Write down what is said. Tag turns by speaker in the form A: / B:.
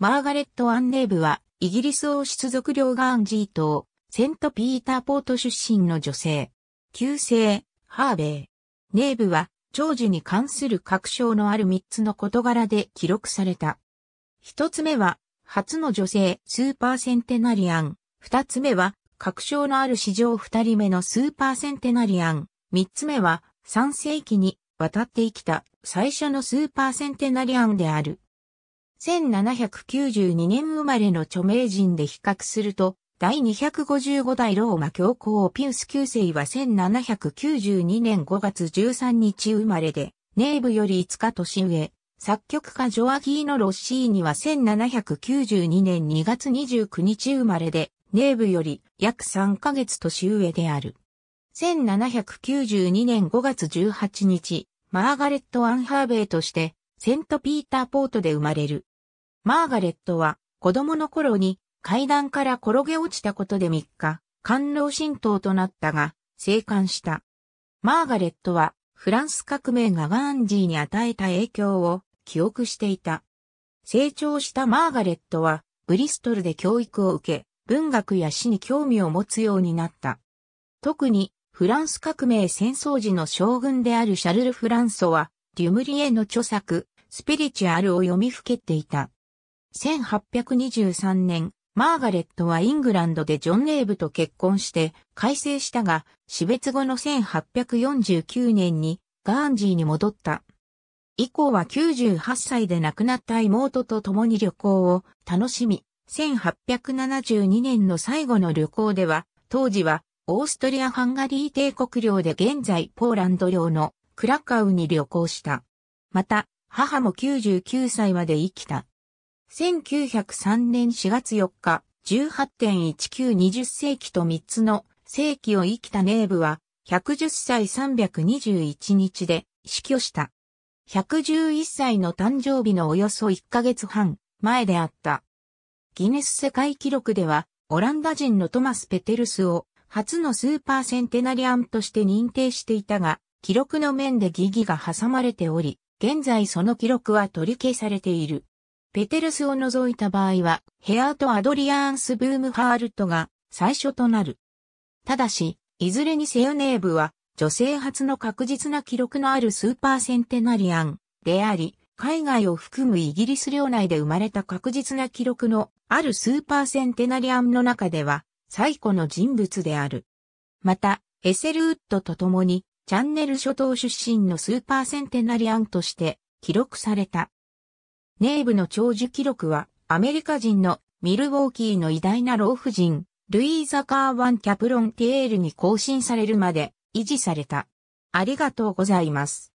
A: マーガレット・アンネーブは、イギリス王室族領ガーンジー島、セント・ピーターポート出身の女性。旧姓、ハーベイ。ネーブは、長寿に関する確証のある三つの事柄で記録された。一つ目は、初の女性スーパーセンテナリアン。二つ目は、確証のある史上二人目のスーパーセンテナリアン。三つ目は、三世紀に渡って生きた最初のスーパーセンテナリアンである。1792年生まれの著名人で比較すると、第255代ローマ教皇ピウス9世は1792年5月13日生まれで、ネーブより5日年上、作曲家ジョアギーノ・ロッシーニは1792年2月29日生まれで、ネーブより約3ヶ月年上である。1792年5月18日、マーガレット・アンハーベイとして、セント・ピーター・ポートで生まれる。マーガレットは子供の頃に階段から転げ落ちたことで3日、官老神道となったが、生還した。マーガレットはフランス革命がガンジーに与えた影響を記憶していた。成長したマーガレットはブリストルで教育を受け、文学や詩に興味を持つようになった。特にフランス革命戦争時の将軍であるシャルル・フランソは、デュムリエの著作、スピリチュアルを読みふけていた。1823年、マーガレットはイングランドでジョン・レイブと結婚して改正したが、死別後の1849年にガーンジーに戻った。以降は98歳で亡くなった妹と共に旅行を楽しみ、1872年の最後の旅行では、当時はオーストリア・ハンガリー帝国領で現在ポーランド領のクラカウに旅行した。また、母も99歳まで生きた。1903年4月4日、18.1920世紀と3つの世紀を生きたネーブは、110歳321日で死去した。111歳の誕生日のおよそ1ヶ月半前であった。ギネス世界記録では、オランダ人のトマス・ペテルスを初のスーパーセンテナリアンとして認定していたが、記録の面で疑義が挟まれており、現在その記録は取り消されている。ペテルスを除いた場合は、ヘアーとアドリアンス・ブームハールトが最初となる。ただし、いずれにせよネーブは、女性初の確実な記録のあるスーパーセンテナリアンであり、海外を含むイギリス領内で生まれた確実な記録のあるスーパーセンテナリアンの中では、最古の人物である。また、エセルウッドと共に、チャンネル諸島出身のスーパーセンテナリアンとして記録された。ネーブの長寿記録は、アメリカ人のミルウォーキーの偉大な老婦人、ルイーザ・カーワン・キャプロン・ティエールに更新されるまで維持された。ありがとうございます。